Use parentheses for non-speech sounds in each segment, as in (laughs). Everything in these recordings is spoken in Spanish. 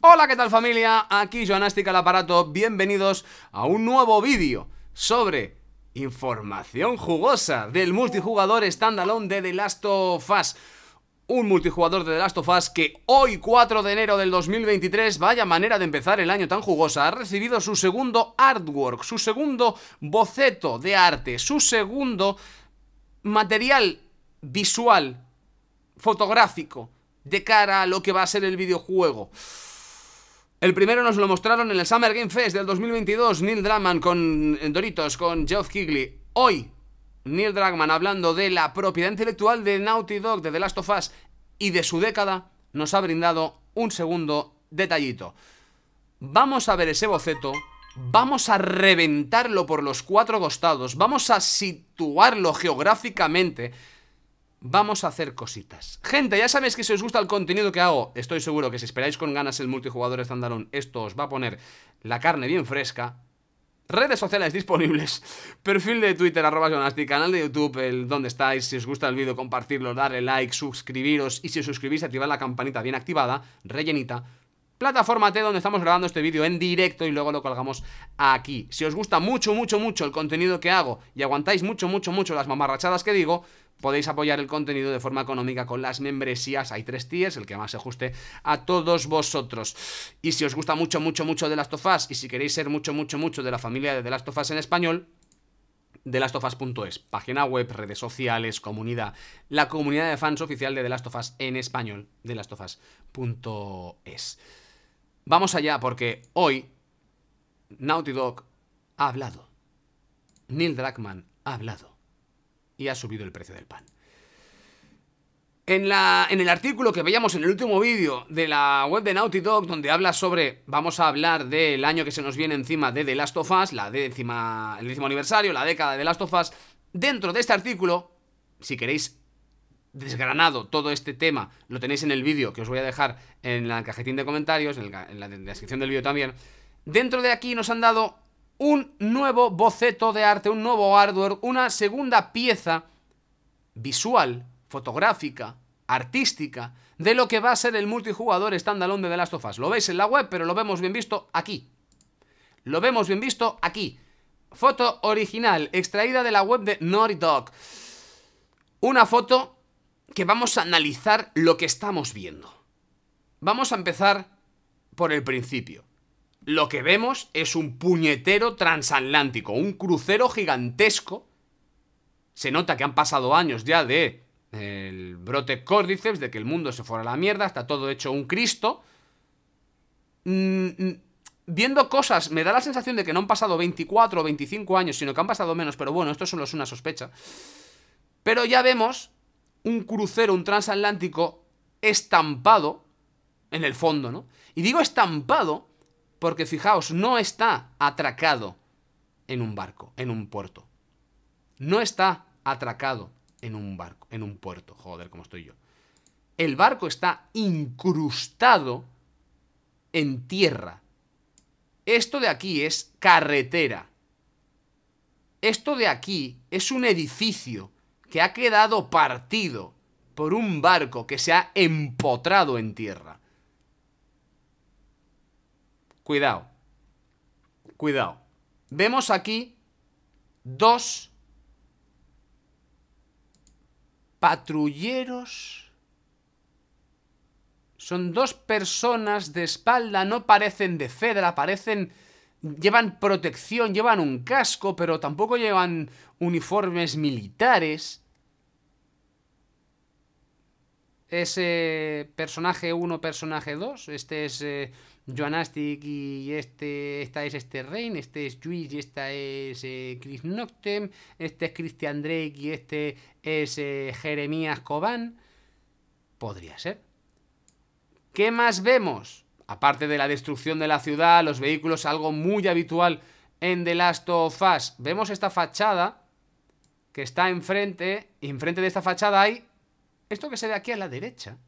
Hola, ¿qué tal familia? Aquí Joanástica el aparato, bienvenidos a un nuevo vídeo sobre información jugosa del multijugador standalone de The Last of Us. Un multijugador de The Last of Us que hoy 4 de enero del 2023, vaya manera de empezar el año tan jugosa, ha recibido su segundo artwork, su segundo boceto de arte, su segundo material visual, fotográfico, de cara a lo que va a ser el videojuego. El primero nos lo mostraron en el Summer Game Fest del 2022, Neil Dragman con Doritos, con Geoff Keighley. Hoy, Neil Dragman, hablando de la propiedad intelectual de Naughty Dog, de The Last of Us y de su década, nos ha brindado un segundo detallito. Vamos a ver ese boceto, vamos a reventarlo por los cuatro costados, vamos a situarlo geográficamente vamos a hacer cositas. Gente, ya sabéis que si os gusta el contenido que hago, estoy seguro que si esperáis con ganas el multijugador estandarón, esto os va a poner la carne bien fresca. Redes sociales disponibles, (laughs) perfil de Twitter, arroba Jonasti, canal de YouTube, el donde estáis, si os gusta el vídeo, compartirlo, darle like, suscribiros y si os suscribís, activar la campanita bien activada, rellenita, plataforma T donde estamos grabando este vídeo en directo y luego lo colgamos aquí. Si os gusta mucho, mucho, mucho el contenido que hago y aguantáis mucho, mucho, mucho las mamarrachadas que digo, Podéis apoyar el contenido de forma económica con las membresías. Hay tres tiers, el que más se ajuste a todos vosotros. Y si os gusta mucho, mucho, mucho de las tofas, y si queréis ser mucho, mucho, mucho de la familia de The Last of Us en español, tofas.es página web, redes sociales, comunidad, la comunidad de fans oficial de The Last of Us en español, tofas.es Vamos allá porque hoy Naughty Dog ha hablado. Neil Druckmann ha hablado y ha subido el precio del pan. En, la, en, el artículo que veíamos en el último vídeo de la web de Naughty Dog, donde habla sobre, vamos a hablar del año que se nos viene encima de The Last of Us, la décima, el décimo aniversario, la década de The Last of Us, dentro de este artículo, si queréis desgranado todo este tema, lo tenéis en el vídeo que os voy a dejar en la cajetín de comentarios, en, en la descripción del vídeo también, dentro de aquí nos han dado un nuevo boceto de arte, un nuevo hardware, una segunda pieza visual, fotográfica, artística, de lo que va a ser el multijugador standalone de The Last of Us. Lo veis en la web, pero lo vemos bien visto aquí. Lo vemos bien visto aquí. Foto original, extraída de la web de Naughty Dog. Una foto que vamos a analizar lo que estamos viendo. Vamos a empezar por el principio lo que vemos es un puñetero transatlántico, un crucero gigantesco. Se nota que han pasado años ya de el brote córdiceps, de que el mundo se fuera a la mierda, está todo hecho un Cristo. Mm, mm, viendo cosas, me da la sensación de que no han pasado 24 o 25 años, sino que han pasado menos, pero bueno, esto solo es una sospecha. Pero ya vemos un crucero, un transatlántico estampado en el fondo, ¿no? Y digo estampado porque fijaos, no está atracado en un barco, en un puerto. No está atracado en un barco, en un puerto. Joder, como estoy yo. El barco está incrustado en tierra. Esto de aquí es carretera. Esto de aquí es un edificio que ha quedado partido por un barco que se ha empotrado en tierra. Cuidado. Cuidado. Vemos aquí dos patrulleros. Son dos personas de espalda, no parecen de Fedra, parecen... Llevan protección, llevan un casco, pero tampoco llevan uniformes militares. Ese personaje 1, personaje 2. Este es eh, Joanastic y este, esta es este Rain, este es Juiz y esta es eh, Chris Noctem, este es Christian Drake y este es eh, Jeremías Cobán. Podría ser. ¿Qué más vemos? Aparte de la destrucción de la ciudad, los vehículos, algo muy habitual en The Last of Us. Vemos esta fachada que está enfrente, y enfrente de esta fachada hay esto que se ve aquí a la derecha.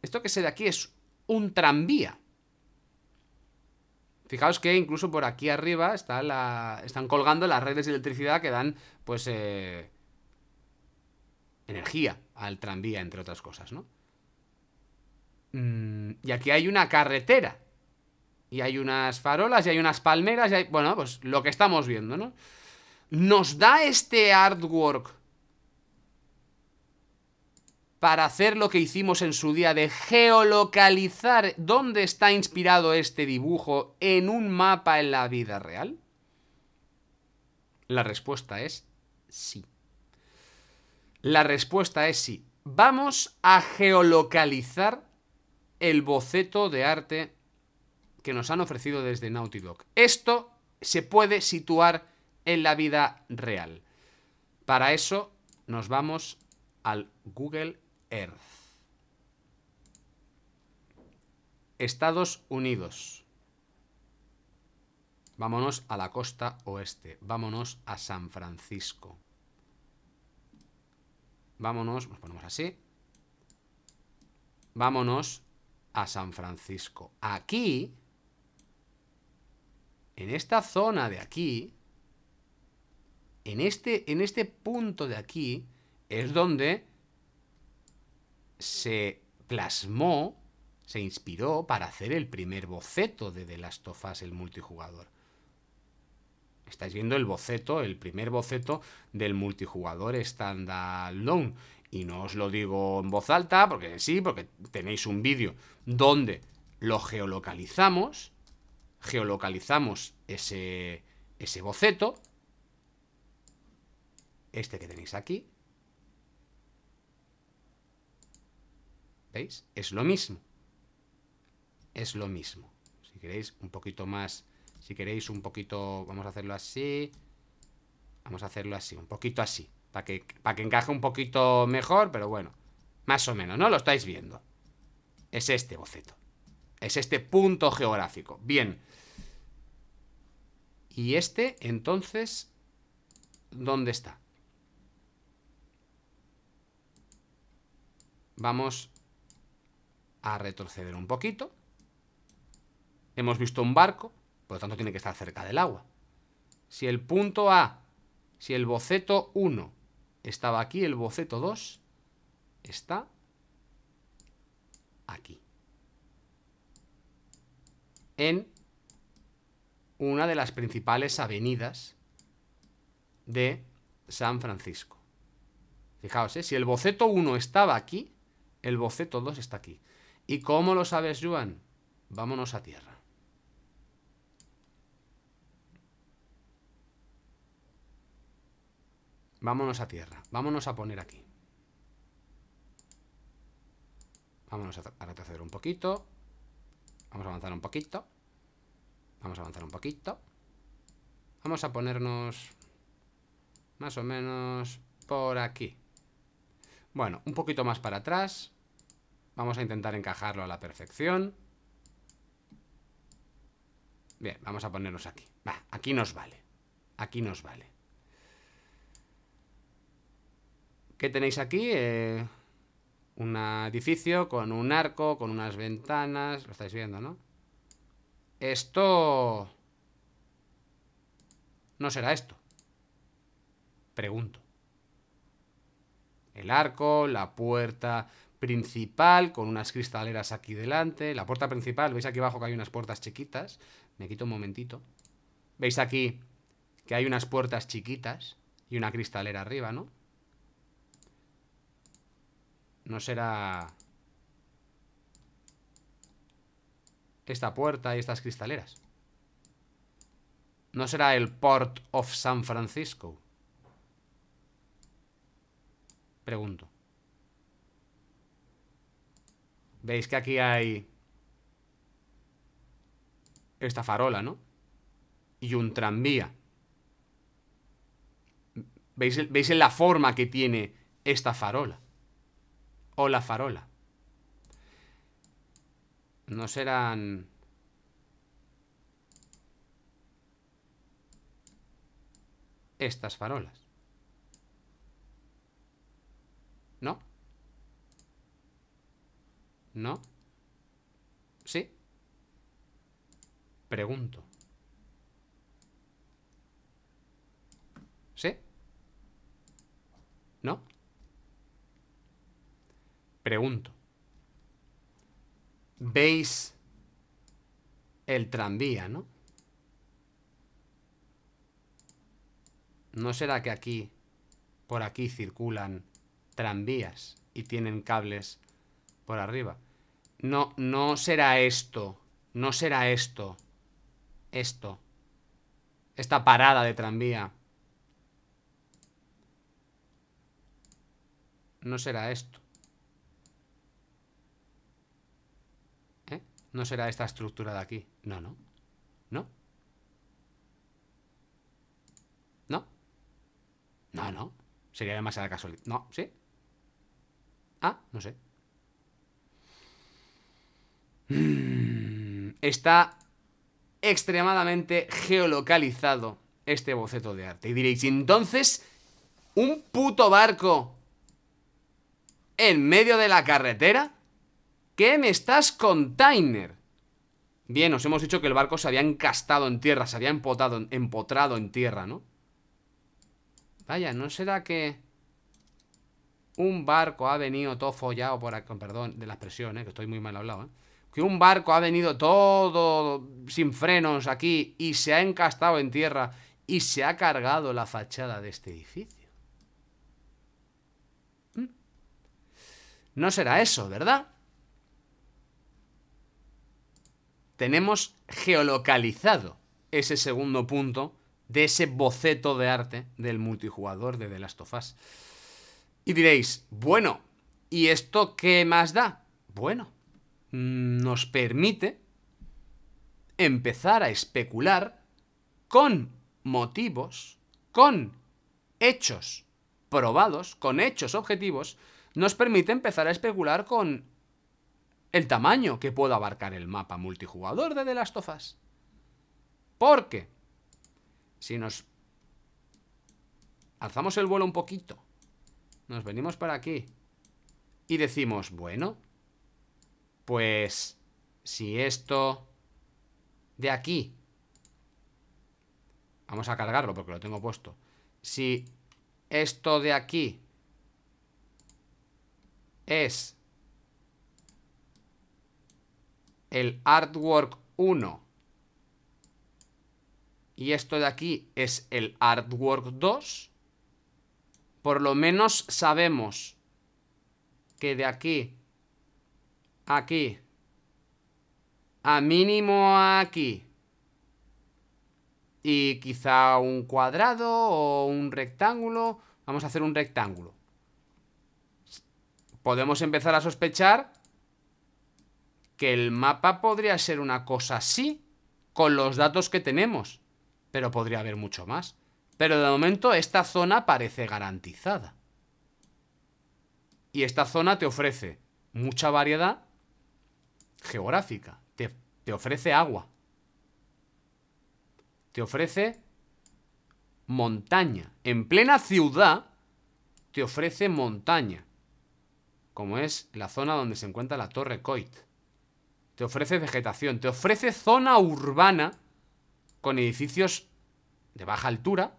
Esto que se ve aquí es un tranvía. Fijaos que incluso por aquí arriba están colgando las redes de electricidad que dan, pues, eh, energía al tranvía, entre otras cosas, ¿no? Mm, y aquí hay una carretera. Y hay unas farolas, y hay unas palmeras, y hay... Bueno, pues lo que estamos viendo, ¿no? Nos da este artwork para hacer lo que hicimos en su día de geolocalizar dónde está inspirado este dibujo en un mapa en la vida real? La respuesta es sí. La respuesta es sí. Vamos a geolocalizar el boceto de arte que nos han ofrecido desde Naughty Dog. Esto se puede situar en la vida real. Para eso nos vamos al Google Estados Unidos. Vámonos a la costa oeste. Vámonos a San Francisco. Vámonos, nos ponemos así. Vámonos a San Francisco. Aquí, en esta zona de aquí, en este, en este punto de aquí, es donde se plasmó, se inspiró para hacer el primer boceto de The Last of Us, el multijugador. Estáis viendo el boceto, el primer boceto del multijugador standalone. Y no os lo digo en voz alta, porque sí, porque tenéis un vídeo donde lo geolocalizamos, geolocalizamos ese, ese boceto, este que tenéis aquí, ¿Veis? Es lo mismo. Es lo mismo. Si queréis un poquito más, si queréis un poquito, vamos a hacerlo así. Vamos a hacerlo así, un poquito así. Para que, para que encaje un poquito mejor, pero bueno. Más o menos, ¿no? Lo estáis viendo. Es este boceto. Es este punto geográfico. Bien. Y este, entonces, ¿dónde está? Vamos a retroceder un poquito. Hemos visto un barco, por lo tanto tiene que estar cerca del agua. Si el punto A, si el boceto 1 estaba aquí, el boceto 2 está aquí. En una de las principales avenidas de San Francisco. Fijaos, ¿eh? si el boceto 1 estaba aquí, el boceto 2 está aquí. ¿Y cómo lo sabes, Juan? Vámonos a tierra. Vámonos a tierra. Vámonos a poner aquí. Vámonos a retroceder un poquito. Vamos a avanzar un poquito. Vamos a avanzar un poquito. Vamos a ponernos más o menos por aquí. Bueno, un poquito más para atrás. Vamos a intentar encajarlo a la perfección. Bien, vamos a ponernos aquí. aquí nos vale. Aquí nos vale. ¿Qué tenéis aquí? Eh, un edificio con un arco, con unas ventanas. Lo estáis viendo, ¿no? Esto... No será esto. Pregunto. El arco, la puerta principal con unas cristaleras aquí delante. La puerta principal, veis aquí abajo que hay unas puertas chiquitas. Me quito un momentito. Veis aquí que hay unas puertas chiquitas y una cristalera arriba, ¿no? No será... Esta puerta y estas cristaleras. No será el Port of San Francisco. Pregunto. Veis que aquí hay esta farola, ¿no? Y un tranvía. ¿Veis, ¿Veis la forma que tiene esta farola? O la farola. No serán... Estas farolas. ¿No? ¿No? ¿Sí? Pregunto. ¿Sí? ¿No? Pregunto. ¿Veis el tranvía, no? ¿No será que aquí, por aquí, circulan tranvías y tienen cables por arriba. No, no será esto. No será esto. Esto. Esta parada de tranvía. No será esto. ¿Eh? No será esta estructura de aquí. No, no. No. No. No, no. Sería demasiada casualidad. No, ¿sí? Ah, no sé. Mm, está extremadamente geolocalizado este boceto de arte. Y diréis, entonces, un puto barco en medio de la carretera. ¿Qué me estás container? Bien, os hemos dicho que el barco se había encastado en tierra, se había empotado, empotrado en tierra, ¿no? Vaya, ¿no será que un barco ha venido todo follado por Perdón, de la expresión, ¿eh? que estoy muy mal hablado, ¿eh? que un barco ha venido todo sin frenos aquí y se ha encastado en tierra y se ha cargado la fachada de este edificio. ¿Mm? No será eso, ¿verdad? Tenemos geolocalizado ese segundo punto de ese boceto de arte del multijugador de The Last of Us. Y diréis, bueno, ¿y esto qué más da? Bueno, nos permite empezar a especular con motivos, con hechos probados, con hechos objetivos, nos permite empezar a especular con el tamaño que pueda abarcar el mapa multijugador de The Last of Porque si nos alzamos el vuelo un poquito, nos venimos para aquí y decimos, bueno, pues si esto de aquí, vamos a cargarlo porque lo tengo puesto, si esto de aquí es el artwork 1 y esto de aquí es el artwork 2, por lo menos sabemos que de aquí aquí. A mínimo aquí. Y quizá un cuadrado o un rectángulo. Vamos a hacer un rectángulo. Podemos empezar a sospechar que el mapa podría ser una cosa así con los datos que tenemos. Pero podría haber mucho más. Pero de momento esta zona parece garantizada. Y esta zona te ofrece mucha variedad geográfica. Te, te ofrece agua. Te ofrece montaña. En plena ciudad te ofrece montaña. Como es la zona donde se encuentra la Torre Coit. Te ofrece vegetación. Te ofrece zona urbana con edificios de baja altura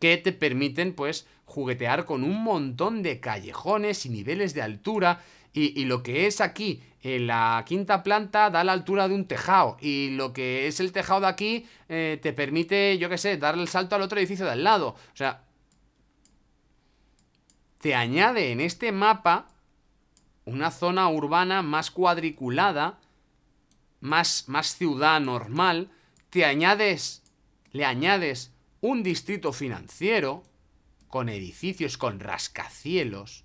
que te permiten pues juguetear con un montón de callejones y niveles de altura y, lo que es aquí la quinta planta da la altura de un tejado y lo que es el tejado de aquí eh, te permite, yo qué sé, dar el salto al otro edificio de al lado. O sea, te añade en este mapa una zona urbana más cuadriculada, más, más ciudad normal, te añades, le añades un distrito financiero con edificios, con rascacielos,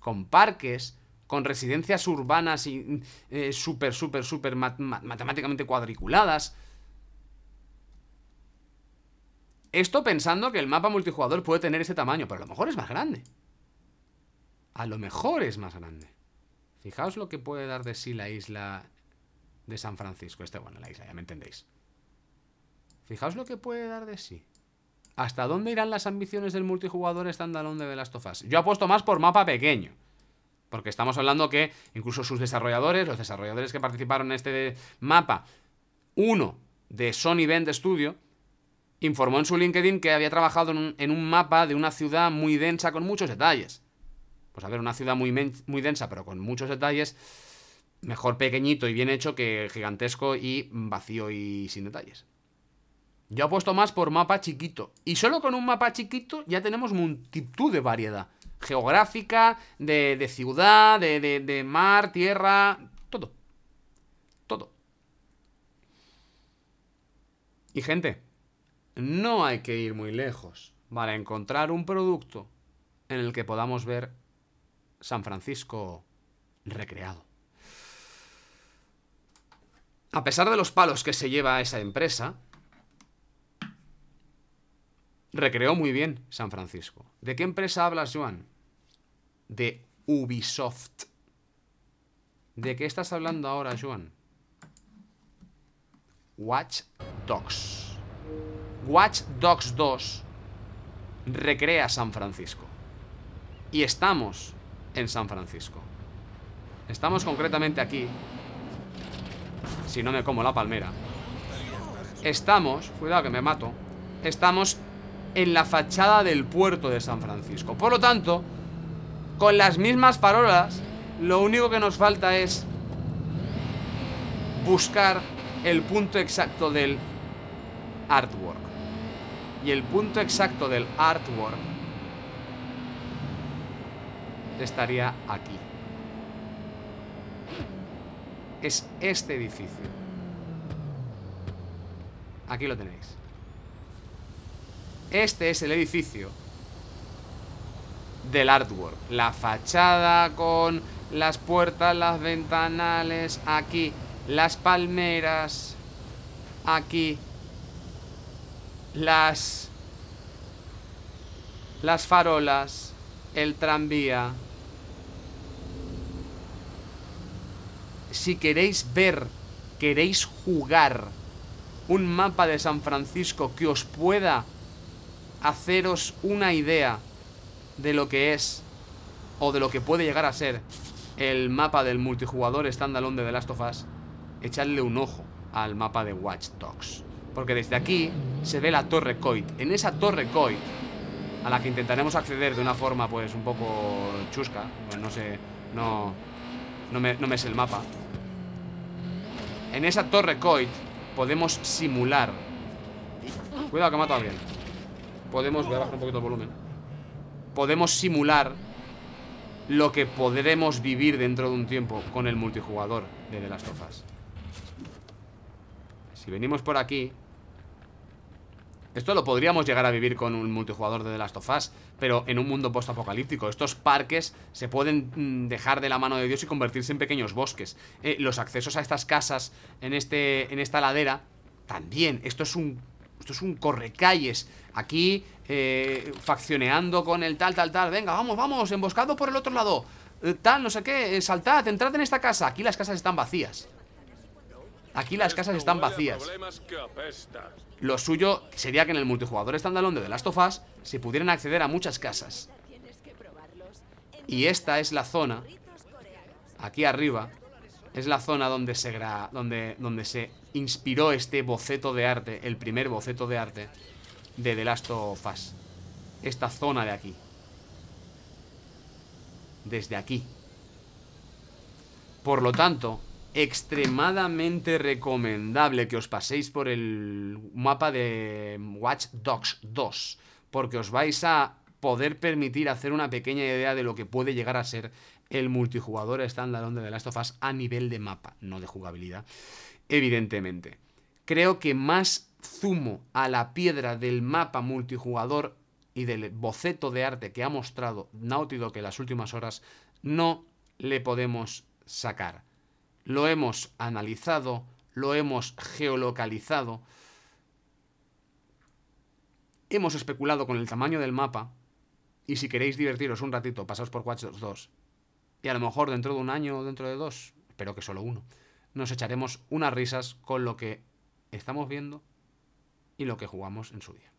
con parques, con residencias urbanas y eh, súper, súper, súper matemáticamente cuadriculadas. Esto pensando que el mapa multijugador puede tener ese tamaño, pero a lo mejor es más grande. A lo mejor es más grande. Fijaos lo que puede dar de sí la isla de San Francisco. Este, bueno, la isla, ya me entendéis. Fijaos lo que puede dar de sí. ¿Hasta dónde irán las ambiciones del multijugador standalone de The Last of Us? Yo apuesto más por mapa pequeño. Porque estamos hablando que incluso sus desarrolladores, los desarrolladores que participaron en este mapa, uno de Sony Bend Studio, informó en su LinkedIn que había trabajado en un, mapa de una ciudad muy densa con muchos detalles. Pues a ver, una ciudad muy, muy densa pero con muchos detalles, mejor pequeñito y bien hecho que gigantesco y vacío y sin detalles. Yo apuesto más por mapa chiquito. Y solo con un mapa chiquito ya tenemos multitud de variedad geográfica, de, de ciudad, de, de, de mar, tierra, todo. Todo. Y gente, no hay que ir muy lejos para encontrar un producto en el que podamos ver San Francisco recreado. A pesar de los palos que se lleva esa empresa, recreó muy bien San Francisco. ¿De qué empresa hablas, Joan? De Ubisoft. ¿De qué estás hablando ahora, Joan? Watch Dogs. Watch Dogs 2 recrea San Francisco. Y estamos en San Francisco. Estamos concretamente aquí. Si no me como la palmera. Estamos, cuidado que me mato. Estamos en la fachada del puerto de San Francisco. Por lo tanto, con las mismas parolas lo único que nos falta es buscar el punto exacto del artwork. Y el punto exacto del artwork estaría aquí. Es este edificio. Aquí lo tenéis. Este es el edificio del artwork. La fachada con las puertas, las ventanales, aquí. Las palmeras, aquí. Las... Las farolas, el tranvía. Si queréis ver, queréis jugar un mapa de San Francisco que os pueda haceros una idea de lo que es o de lo que puede llegar a ser el mapa del multijugador standalone de The Last of Us, echadle un ojo al mapa de Watch Dogs. Porque desde aquí se ve la Torre Coit. En esa Torre Coit, a la que intentaremos acceder de una forma pues un poco chusca, pues no sé, no, no, me, no me es el mapa. En esa Torre Coit podemos simular... Cuidado que mato a alguien podemos... bajar un poquito el volumen Podemos simular Lo que podremos vivir dentro de un tiempo Con el multijugador de The Last of Us Si venimos por aquí Esto lo podríamos llegar a vivir con un multijugador de The Last of Us Pero en un mundo postapocalíptico Estos parques se pueden mm, dejar de la mano de Dios Y convertirse en pequeños bosques eh, Los accesos a estas casas en, este, en esta ladera También, esto es un esto es un correcalles. Aquí, eh, faccioneando con el tal, tal, tal. Venga, vamos, vamos, emboscado por el otro lado. Eh, tal, no sé qué. Eh, saltad, entrad en esta casa. Aquí las casas están vacías. Aquí las casas están vacías. Lo suyo sería que en el multijugador standalone de The Last of Us se pudieran acceder a muchas casas. Y esta es la zona, aquí arriba, es la zona donde se, gra donde, donde se inspiró este boceto de arte, el primer boceto de arte de The Last of Us. Esta zona de aquí. Desde aquí. Por lo tanto, extremadamente recomendable que os paséis por el mapa de Watch Dogs 2, porque os vais a poder permitir hacer una pequeña idea de lo que puede llegar a ser el multijugador estándar de The Last of Us a nivel de mapa, no de jugabilidad, evidentemente. Creo que más zumo a la piedra del mapa multijugador y del boceto de arte que ha mostrado Naughty Dog en las últimas horas no le podemos sacar. Lo hemos analizado, lo hemos geolocalizado, hemos especulado con el tamaño del mapa y si queréis divertiros un ratito, pasaos por Watch 2 y a lo mejor dentro de un año o dentro de dos, espero que solo uno, nos echaremos unas risas con lo que estamos viendo y lo que jugamos en su día.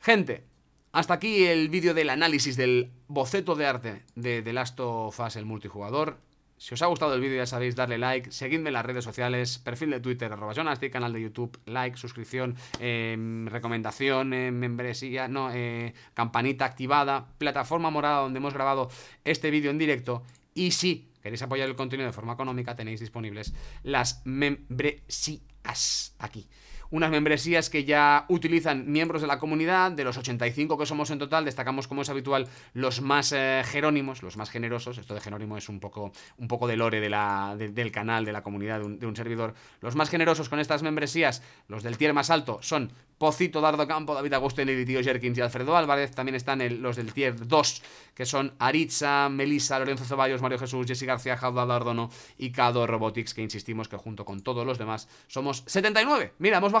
Gente, hasta aquí el vídeo del análisis del boceto de arte de The Last of Us, el multijugador. Si os ha gustado el vídeo ya sabéis darle like, seguidme en las redes sociales, perfil de Twitter, arroba canal de YouTube, like, suscripción, em, recomendación, em, membresía, no, eh, campanita activada, plataforma morada donde hemos grabado este vídeo en directo y si queréis apoyar el contenido de forma económica tenéis disponibles las membresías aquí unas membresías que ya utilizan miembros de la comunidad, de los 85 que somos en total, destacamos como es habitual los más eh, jerónimos, los más generosos, esto de jerónimo es un poco, un poco de lore de la, del canal, de la comunidad, de un, servidor, los más generosos con estas membresías, los del tier más alto, son Pocito, Dardo Campo, David Agustín y Jerkins y Alfredo Álvarez. También están los del tier 2, que son Aritza, Melisa, Lorenzo Ceballos, Mario Jesús, Jesse García, Jauda Dardono y Cado Robotics, que insistimos que junto con todos los demás somos 79. Mira, hemos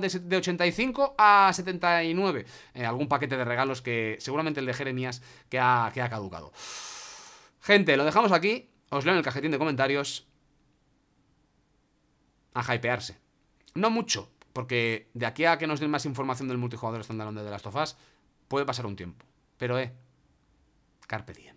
de, 85 a 79. Eh, algún paquete de regalos que seguramente el de Jeremías que ha, que ha caducado. Gente, lo dejamos aquí. Os leo en el cajetín de comentarios. A hypearse. No mucho, porque de aquí a que nos den más información del multijugador estándar de las tofas, puede pasar un tiempo. Pero, eh, carpe